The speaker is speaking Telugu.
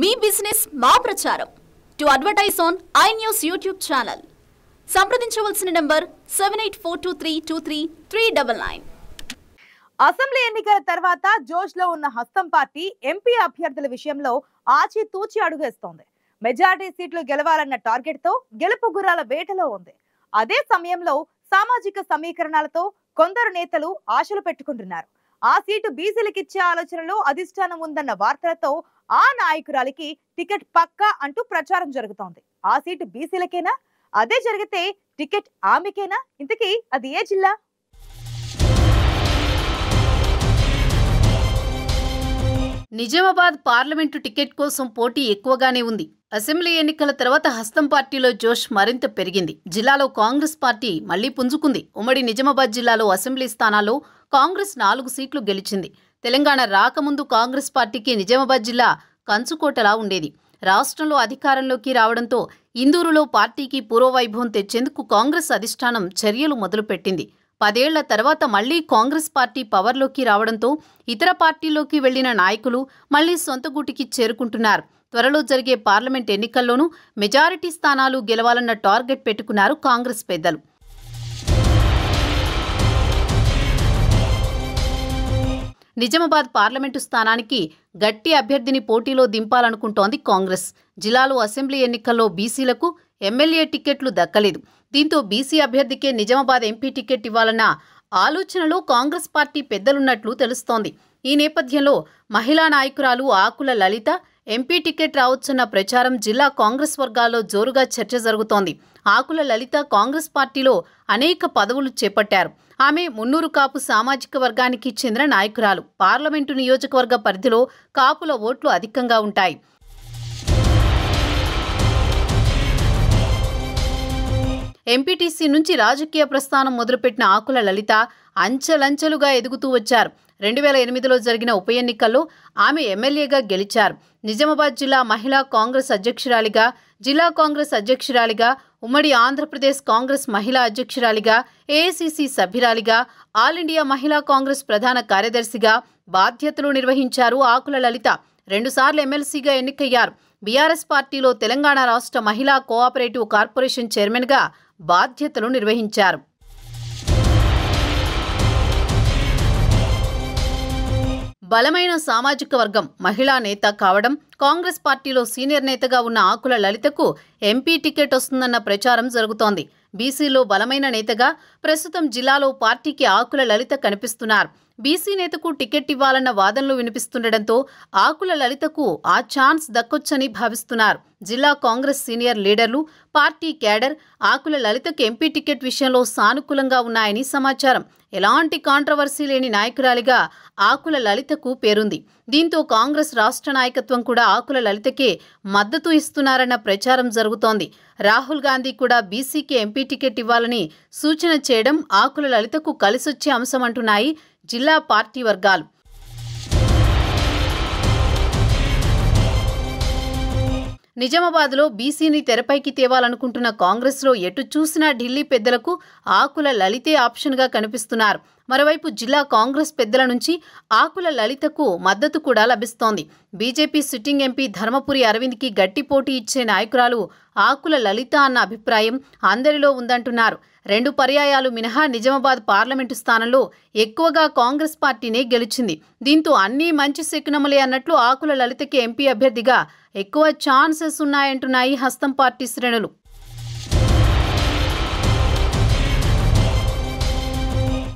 మీ బిజినెస్ మా ప్రచారం to advertise on I news YouTube channel సంప్రదించవలసిన number seven eight four two three two three three double nine assembly ఎన్నికల తర్వాత జోష్ లో ఉన్న హస్తం పార్టీ ఎంపీ అభ్యర్థుల విషయంలో ఆచితూచి అడుగేస్తోంది మెజారిటీ సీట్లు గెలవాలన్న టార్గెట్ తో గెలుపు గుర్రాల వేటలో ఉంది అదే సమయంలో సామాజిక సమీకరణాలతో కొందరు నేతలు ఆశలు పెట్టుకుంటున్నారు ఆ సీటు బీజీలకిచ్చే ఆలోచనలో అధిష్టానం ఉందన్న వార్తలతో ఆ నాయకురాలికి టికెట్ పక్కా అంటూ ప్రచారం జరుగుతోంది ఆ సీటు బీసీలకేనా అదే జరిగితే టికెట్ ఆమెకేనా ఇంతకీ అది ఏ జిల్లా నిజామాబాద్ పార్లమెంటు టికెట్ కోసం పోటీ ఎక్కువగానే ఉంది అసెంబ్లీ ఎన్నికల తర్వాత హస్తం పార్టీలో జోష్ మరింత పెరిగింది జిల్లాలో కాంగ్రెస్ పార్టీ మళ్లీ పుంజుకుంది ఉమ్మడి నిజామాబాద్ జిల్లాలో అసెంబ్లీ స్థానాల్లో కాంగ్రెస్ నాలుగు సీట్లు గెలిచింది తెలంగాణ రాకముందు కాంగ్రెస్ పార్టీకి నిజామాబాద్ జిల్లా కంచుకోటలా ఉండేది రాష్ట్రంలో అధికారంలోకి రావడంతో ఇందూరులో పార్టీకి పూర్వవైభవం తెచ్చేందుకు కాంగ్రెస్ అధిష్టానం చర్యలు మొదలుపెట్టింది పదేళ్ల తర్వాత మళ్లీ కాంగ్రెస్ పార్టీ పవర్లోకి రావడంతో ఇతర పార్టీలోకి వెళ్లిన నాయకులు మళ్లీ సొంత గూటికి చేరుకుంటున్నారు త్వరలో జరిగే పార్లమెంట్ ఎన్నికల్లోనూ మెజారిటీ స్థానాలు గెలవాలన్న టార్గెట్ పెట్టుకున్నారు కాంగ్రెస్ పెద్దలు నిజామాబాద్ పార్లమెంటు స్థానానికి గట్టి అభ్యర్థిని పోటీలో దింపాలనుకుంటోంది కాంగ్రెస్ జిల్లాలో అసెంబ్లీ ఎన్నికల్లో బీసీలకు ఎమ్మెల్యే టికెట్లు దక్కలేదు దీంతో బీసీ అభ్యర్థికే నిజామాబాద్ ఎంపీ టికెట్ ఇవ్వాలన్న ఆలోచనలో కాంగ్రెస్ పార్టీ పెద్దలున్నట్లు తెలుస్తోంది ఈ నేపథ్యంలో మహిళా నాయకురాలు ఆకుల లలిత ఎంపీ టికెట్ రావచ్చున్న ప్రచారం జిల్లా కాంగ్రెస్ వర్గాల్లో జోరుగా చర్చ జరుగుతోంది ఆకుల లలిత కాంగ్రెస్ పార్టీలో అనేక పదవులు చేపట్టారు ఆమె మున్నూరు కాపు సామాజిక వర్గానికి చెందిన నాయకురాలు పార్లమెంటు నియోజకవర్గ పరిధిలో కాపుల ఓట్లు అధికంగా ఉంటాయి ఎంపీటీసీ నుంచి రాజకీయ ప్రస్థానం మొదలుపెట్టిన ఆకుల లలిత అంచెలంచెలుగా ఎదుగుతూ వచ్చారు రెండు వేల ఎనిమిదిలో జరిగిన ఉప ఎన్నికల్లో ఆమె ఎమ్మెల్యేగా గెలిచారు నిజామాబాద్ జిల్లా మహిళా కాంగ్రెస్ అధ్యక్షురాలిగా జిల్లా కాంగ్రెస్ అధ్యక్షురాలిగా ఉమ్మడి ఆంధ్రప్రదేశ్ కాంగ్రెస్ మహిళా అధ్యక్షురాలిగా ఏఐసిసి సభ్యురాలిగా ఆల్ ఇండియా మహిళా కాంగ్రెస్ ప్రధాన కార్యదర్శిగా బాధ్యతలు నిర్వహించారు ఆకుల లలిత రెండుసార్లు ఎమ్మెల్సీగా ఎన్నికయ్యారు బీఆర్ఎస్ పార్టీలో తెలంగాణ రాష్ట్ర మహిళా కోఆపరేటివ్ కార్పొరేషన్ చైర్మన్గా బాధ్యతలు నిర్వహించారు బలమైన సామాజిక వర్గం మహిళా నేత కావడం కాంగ్రెస్ పార్టీలో సీనియర్ నేతగా ఉన్న ఆకుల లలితకు ఎంపీ టికెట్ వస్తుందన్న ప్రచారం జరుగుతోంది బీసీలో బలమైన నేతగా ప్రస్తుతం జిల్లాలో పార్టీకి ఆకుల లలిత కనిపిస్తున్నారు బీసీ నేతకు టికెట్ ఇవ్వాలన్న వాదనలు వినిపిస్తుండటంతో ఆకుల లలితకు ఆ ఛాన్స్ దక్కొచ్చని భావిస్తున్నారు జిల్లా కాంగ్రెస్ సీనియర్ లీడర్లు పార్టీ క్యాడర్ ఆకుల లలితకు ఎంపీ టికెట్ విషయంలో సానుకూలంగా ఉన్నాయని సమాచారం ఎలాంటి కాంట్రవర్సీ లేని నాయకురాలిగా ఆకుల లలితకు పేరుంది దీంతో కాంగ్రెస్ రాష్ట్ర నాయకత్వం కూడా ఆకుల లలితకే మద్దతు ఇస్తున్నారన్న ప్రచారం జరుగుతోంది రాహుల్ గాంధీ కూడా బీసీకి ఎంపీ టికెట్ ఇవ్వాలని సూచన చేయడం ఆకుల లలితకు కలిసొచ్చే అంశమంటున్నాయి జిల్లా పార్టీ వర్గాలు నిజామాబాద్లో బీసీని తెరపైకి తేవాలనుకుంటున్న కాంగ్రెస్లో ఎటు చూసినా ఢిల్లీ పెద్దలకు ఆకుల లలితే ఆప్షన్గా కనిపిస్తున్నారు మరోవైపు జిల్లా కాంగ్రెస్ పెద్దల నుంచి ఆకుల లలితకు మద్దతు కూడా లభిస్తోంది బీజేపీ సిట్టింగ్ ఎంపీ ధర్మపురి అరవింద్కి గట్టి పోటీ ఇచ్చే నాయకురాలు ఆకుల లలిత అన్న అభిప్రాయం అందరిలో ఉందంటున్నారు రెండు పర్యాయాలు మినహా నిజామాబాద్ పార్లమెంటు స్థానంలో ఎక్కువగా కాంగ్రెస్ పార్టీనే గెలిచింది దీంతో అన్నీ మంచి శకునములే అన్నట్లు ఆకుల లలితకి ఎంపీ అభ్యర్థిగా ఎక్కువ ఛాన్సెస్ ఉన్నాయంటున్నాయి హస్తం పార్టీ శ్రేణులు